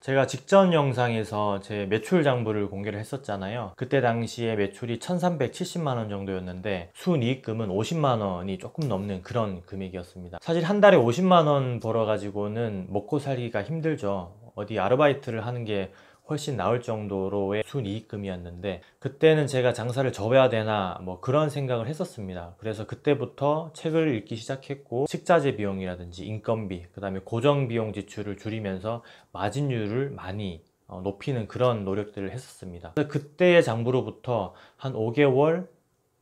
제가 직전 영상에서 제 매출 장부를 공개를 했었잖아요 그때 당시에 매출이 1370만원 정도였는데 순이익금은 50만원이 조금 넘는 그런 금액이었습니다 사실 한 달에 50만원 벌어가지고는 먹고 살기가 힘들죠 어디 아르바이트를 하는 게 훨씬 나을 정도로의 순이익금이었는데 그때는 제가 장사를 접어야 되나 뭐 그런 생각을 했었습니다 그래서 그때부터 책을 읽기 시작했고 식자재 비용이라든지 인건비 그 다음에 고정 비용 지출을 줄이면서 마진율을 많이 어, 높이는 그런 노력들을 했었습니다 그때의 장부로부터 한 5개월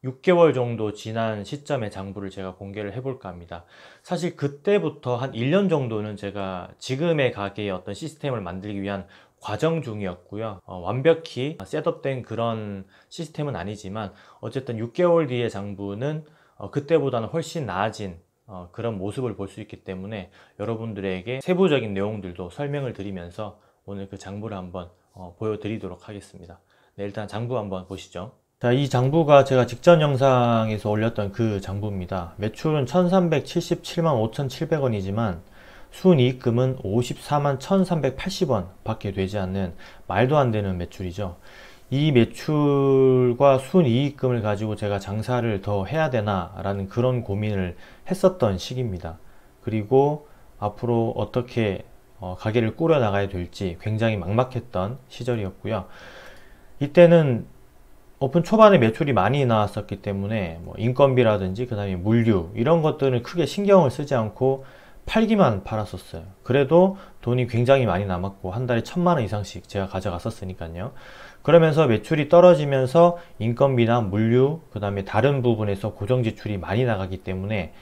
6개월 정도 지난 시점의 장부를 제가 공개를 해볼까 합니다. 사실 그때부터 한 1년 정도는 제가 지금의 가게의 어떤 시스템을 만들기 위한 과정 중이었고요 어, 완벽히 셋업된 그런 시스템은 아니지만 어쨌든 6개월 뒤의 장부는 어, 그때보다는 훨씬 나아진 어, 그런 모습을 볼 수 있기 때문에 여러분들에게 세부적인 내용들도 설명을 드리면서 오늘 그 장부를 한번 어, 보여드리도록 하겠습니다 네, 일단 장부 한번 보시죠 자, 이 장부가 제가 직전 영상에서 올렸던 그 장부입니다 매출은 1377만 5700원이지만 순이익금은 54만 1,380원 밖에 되지 않는 말도 안 되는 매출이죠. 이 매출과 순이익금을 가지고 제가 장사를 더 해야 되나 라는 그런 고민을 했었던 시기입니다. 그리고 앞으로 어떻게 어, 가게를 꾸려 나가야 될지 굉장히 막막했던 시절이었고요. 이때는 오픈 초반에 매출이 많이 나왔었기 때문에 뭐 인건비라든지 그 다음에 물류 이런 것들은 크게 신경을 쓰지 않고 팔기만 팔았었어요. 그래도 돈이 굉장히 많이 남았고 한 달에 천만 원 이상씩 제가 가져갔었으니까요. 그러면서 매출이 떨어지면서 인건비나 물류, 그 다음에 다른 부분에서 고정 지출이 많이 나가기 때문에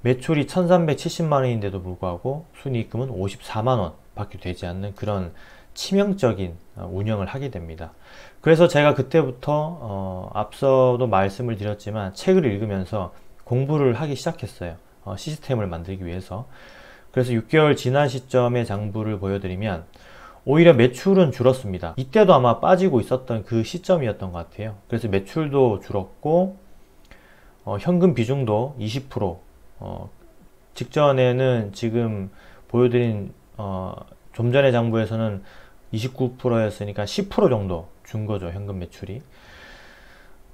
매출이 1370만 원인데도 불구하고 순이익금은 54만 원밖에 되지 않는 그런 치명적인 어, 운영을 하게 됩니다. 그래서 제가 그때부터 어, 앞서도 말씀을 드렸지만 책을 읽으면서 공부를 하기 시작했어요. 어, 시스템을 만들기 위해서 그래서 6개월 지난 시점의 장부를 보여드리면 오히려 매출은 줄었습니다 이때도 아마 빠지고 있었던 그 시점이었던 것 같아요 그래서 매출도 줄었고 어, 현금 비중도 20% 어, 직전에는 지금 보여드린 어, 좀 전에 장부에서는 29%였으니까 10% 정도 준 거죠 현금 매출이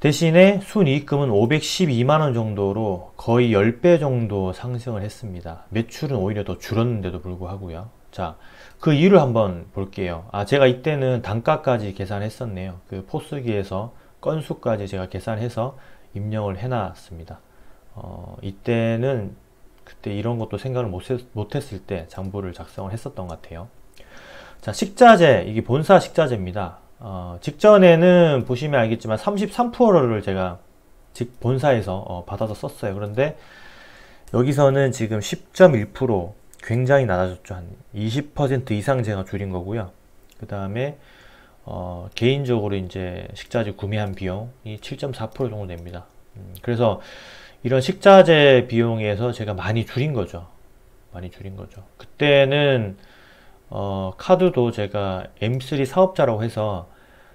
대신에 순이익금은 512만원 정도로 거의 10배 정도 상승을 했습니다. 매출은 오히려 더 줄었는데도 불구하고요. 자, 그 이유를 한번 볼게요. 아, 제가 이때는 단가까지 계산했었네요. 그 포스기에서 건수까지 제가 계산해서 입력을 해놨습니다. 어, 이때는 그때 이런 것도 생각을 못했을 때 장부를 작성을 했었던 것 같아요. 자, 식자재, 이게 본사 식자재입니다. 어, 직전에는 보시면 알겠지만 33%를 제가 즉 본사에서 어, 받아서 썼어요. 그런데 여기서는 지금 10.1% 굉장히 낮아졌죠. 한 20% 이상 제가 줄인 거고요. 그 다음에 어, 개인적으로 이제 식자재 구매한 비용이 7.4% 정도 됩니다. 음, 그래서 이런 식자재 비용에서 제가 많이 줄인 거죠. 많이 줄인 거죠. 그때는 어, 카드도 제가 M3 사업자라고 해서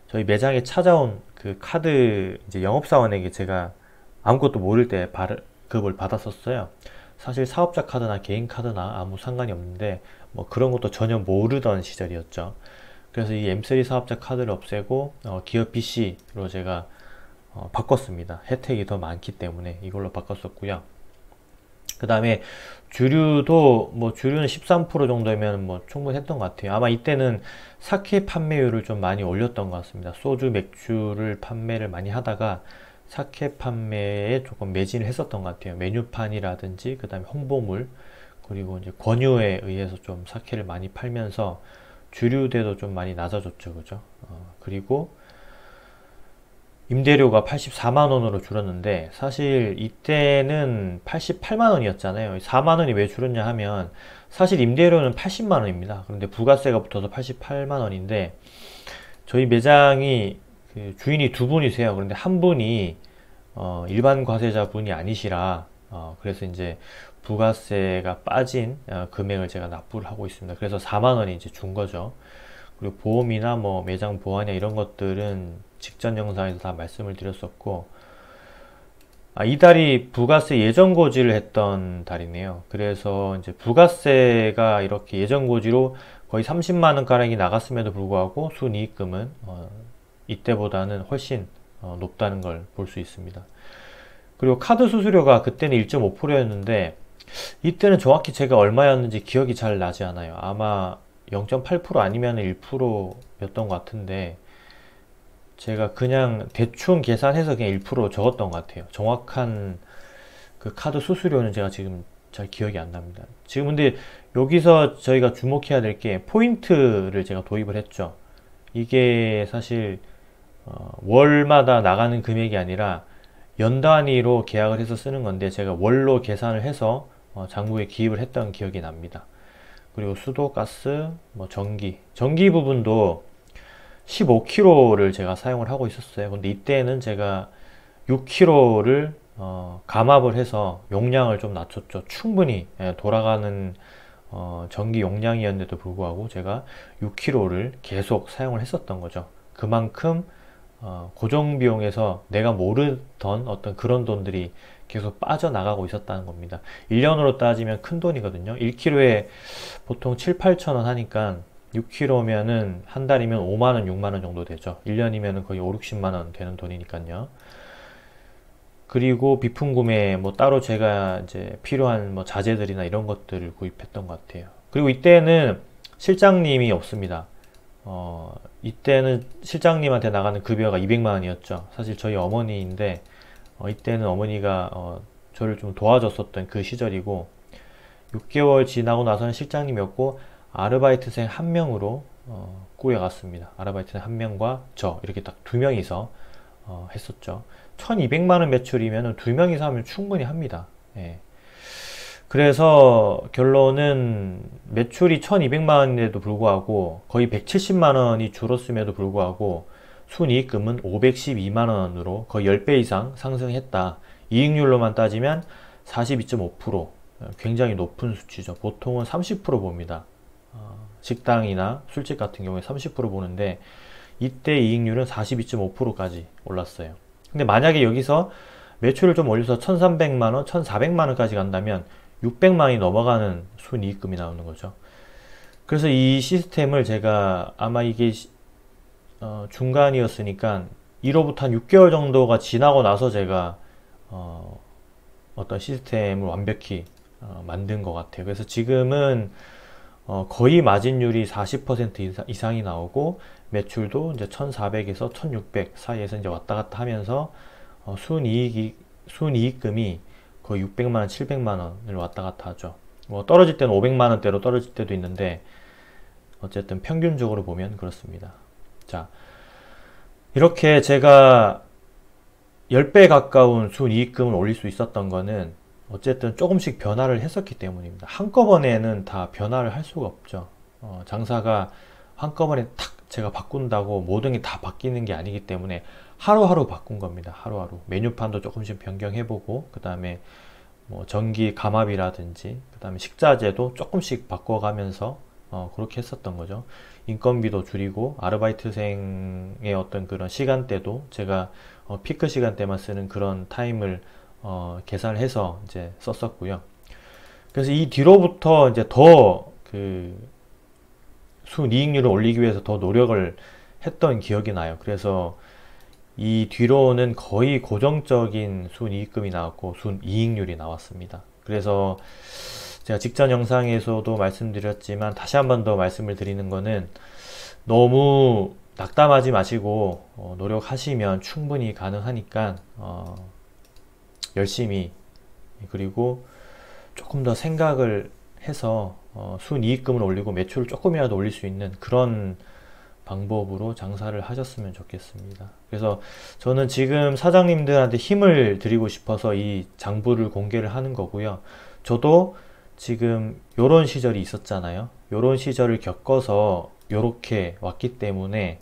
저희 매장에 찾아온 그 카드 이제 영업사원에게 제가 아무것도 모를 때 발, 그걸 받았었어요. 사실 사업자 카드나 개인 카드나 아무 상관이 없는데 뭐 그런 것도 전혀 모르던 시절이었죠. 그래서 이 M3 사업자 카드를 없애고 어, 기업 PC로 제가 어, 바꿨습니다. 혜택이 더 많기 때문에 이걸로 바꿨었고요. 그 다음에 주류도 뭐 주류는 13% 정도면 뭐 충분했던 것 같아요. 아마 이때는 사케 판매율을 좀 많이 올렸던 것 같습니다. 소주, 맥주를 판매를 많이 하다가 사케 판매에 조금 매진을 했었던 것 같아요. 메뉴판이라든지 그 다음에 홍보물 그리고 이제 권유에 의해서 좀 사케를 많이 팔면서 주류대도 좀 많이 낮아졌죠, 그죠? 어, 그리고 임대료가 84만 원으로 줄었는데 사실 이때는 88만 원이었잖아요. 4만 원이 왜 줄었냐 하면 사실 임대료는 80만 원입니다. 그런데 부가세가 붙어서 88만 원인데 저희 매장이 그 주인이 두 분이세요. 그런데 한 분이 어 일반 과세자 분이 아니시라 어 그래서 이제 부가세가 빠진 어 금액을 제가 납부를 하고 있습니다. 그래서 4만 원이 이제 준 거죠. 그리고 보험이나 뭐 매장 보안이나 이런 것들은 직전 영상에서 다 말씀을 드렸었고 아, 이 달이 부가세 예전 고지를 했던 달이네요. 그래서 이제 부가세가 이렇게 예전 고지로 거의 30만 원가량이 나갔음에도 불구하고 순이익금은 어, 이때보다는 훨씬 어, 높다는 걸 볼 수 있습니다. 그리고 카드 수수료가 그때는 1.5%였는데 이때는 정확히 제가 얼마였는지 기억이 잘 나지 않아요. 아마 0.8% 아니면 1%였던 것 같은데 제가 그냥 대충 계산해서 그냥 1% 적었던 것 같아요. 정확한 그 카드 수수료는 제가 지금 잘 기억이 안 납니다. 지금 근데 여기서 저희가 주목해야 될 게 포인트를 제가 도입을 했죠. 이게 사실 어, 월마다 나가는 금액이 아니라 연 단위로 계약을 해서 쓰는 건데 제가 월로 계산을 해서 어, 장부에 기입을 했던 기억이 납니다. 그리고 수도, 가스, 뭐 전기. 전기 부분도 15kg를 제가 사용을 하고 있었어요. 근데 이때는 제가 6kg를 어, 감압을 해서 용량을 좀 낮췄죠. 충분히 예, 돌아가는 어, 전기 용량이었는데도 불구하고 제가 6kg를 계속 사용을 했었던 거죠. 그만큼 어, 고정 비용에서 내가 모르던 어떤 그런 돈들이 계속 빠져나가고 있었다는 겁니다. 1년으로 따지면 큰 돈이거든요. 1kg에 보통 7, 8천 원 하니까 6kg면은 한 달이면 5만 원, 6만 원 정도 되죠. 1년이면 거의 5, 60만 원 되는 돈이니까요. 그리고 비품 구매 뭐 따로 제가 이제 필요한 뭐 자재들이나 이런 것들을 구입했던 것 같아요. 그리고 이때는 실장님이 없습니다. 어, 이때는 실장님한테 나가는 급여가 200만 원이었죠. 사실 저희 어머니인데 어, 이때는 어머니가 어, 저를 좀 도와줬었던 그 시절이고 6개월 지나고 나서는 실장님이었고 아르바이트생 한 명으로 어, 꾸려갔습니다. 아르바이트생 한 명과 저 이렇게 딱 두 명이서 어, 했었죠. 1200만 원 매출이면 두 명이서 하면 충분히 합니다. 예. 그래서 결론은 매출이 1200만 원인데도 불구하고 거의 170만 원이 줄었음에도 불구하고 순이익금은 512만 원으로 거의 10배 이상 상승했다. 이익률로만 따지면 42.5% 굉장히 높은 수치죠. 보통은 30% 봅니다. 어, 식당이나 술집 같은 경우에 30% 보는데 이때 이익률은 42.5%까지 올랐어요. 근데 만약에 여기서 매출을 좀 올려서 1300만원, 1400만원까지 간다면 600만이 넘어가는 순이익금이 나오는 거죠. 그래서 이 시스템을 제가 아마 이게 어, 중간이었으니까 1호부터 한 6개월 정도가 지나고 나서 제가 어, 떤 시스템을 완벽히 어, 만든 것 같아요. 그래서 지금은 어, 거의 마진율이 40% 이상이 나오고 매출도 이제 1,400에서 1,600 사이에서 이제 왔다 갔다 하면서 어, 순이익 순이익금이 거의 600만 원, 700만 원을 왔다 갔다 하죠. 뭐 떨어질 때는 500만 원대로 떨어질 때도 있는데 어쨌든 평균적으로 보면 그렇습니다. 자, 이렇게 제가 10배 가까운 순이익금을 올릴 수 있었던 거는 어쨌든 조금씩 변화를 했었기 때문입니다. 한꺼번에는 다 변화를 할 수가 없죠. 어, 장사가 한꺼번에 탁 제가 바꾼다고 모든 게 다 바뀌는 게 아니기 때문에 하루하루 바꾼 겁니다. 하루하루. 메뉴판도 조금씩 변경해보고, 그 다음에 뭐 전기 감압이라든지, 그 다음에 식자재도 조금씩 바꿔가면서 어, 그렇게 했었던 거죠. 인건비도 줄이고 아르바이트생의 어떤 그런 시간대도 제가 어, 피크 시간대만 쓰는 그런 타임을 어, 계산해서 이제 썼었고요. 그래서 이 뒤로부터 이제 더그 순이익률을 올리기 위해서 더 노력을 했던 기억이 나요. 그래서 이 뒤로는 거의 고정적인 순이익금이 나왔고 순이익률이 나왔습니다. 그래서 제가 직전 영상에서도 말씀드렸지만 다시 한 번 더 말씀을 드리는 것은 너무 낙담하지 마시고 어, 노력하시면 충분히 가능하니까 어, 열심히 그리고 조금 더 생각을 해서 어, 순이익금을 올리고 매출을 조금이라도 올릴 수 있는 그런 방법으로 장사를 하셨으면 좋겠습니다. 그래서 저는 지금 사장님들한테 힘을 드리고 싶어서 이 장부를 공개를 하는 거고요. 저도 지금 요런 시절이 있었잖아요. 요런 시절을 겪어서 요렇게 왔기 때문에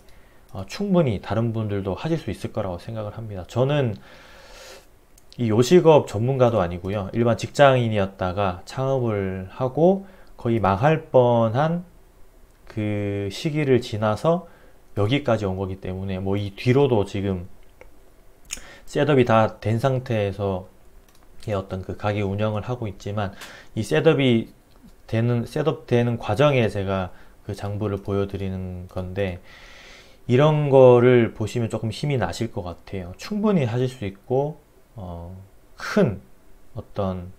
어, 충분히 다른 분들도 하실 수 있을 거라고 생각을 합니다. 저는 이 요식업 전문가도 아니고요. 일반 직장인이었다가 창업을 하고 거의 망할 뻔한 그 시기를 지나서 여기까지 온 거기 때문에 뭐 이 뒤로도 지금 셋업이 다 된 상태에서 어떤 그 가게 운영을 하고 있지만 이 셋업이 되는 셋업 되는 과정에 제가 그 장부를 보여드리는 건데 이런 거를 보시면 조금 힘이 나실 것 같아요. 충분히 하실 수 있고 어, 큰 어떤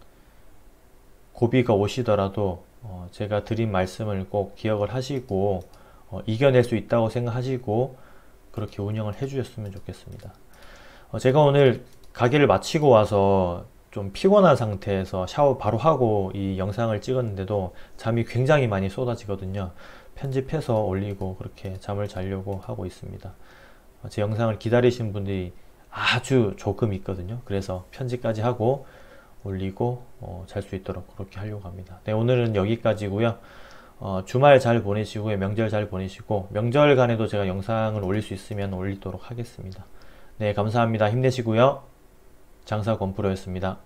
고비가 오시더라도 어, 제가 드린 말씀을 꼭 기억을 하시고 어, 이겨낼 수 있다고 생각하시고 그렇게 운영을 해주셨으면 좋겠습니다. 어, 제가 오늘 가게를 마치고 와서 좀 피곤한 상태에서 샤워 바로 하고 이 영상을 찍었는데도 잠이 굉장히 많이 쏟아지거든요. 편집해서 올리고 그렇게 잠을 자려고 하고 있습니다. 어, 제 영상을 기다리신 분들이 아주 조금 있거든요. 그래서 편집까지 하고 올리고 어, 잘수 있도록 그렇게 하려고 합니다. 네, 오늘은 여기까지고요. 어, 주말 잘보내시고 예, 명절 잘 보내시고 명절간에도 제가 영상을 올릴 수 있으면 올리도록 하겠습니다. 네, 감사합니다. 힘내시고요. 장사 권프로였습니다.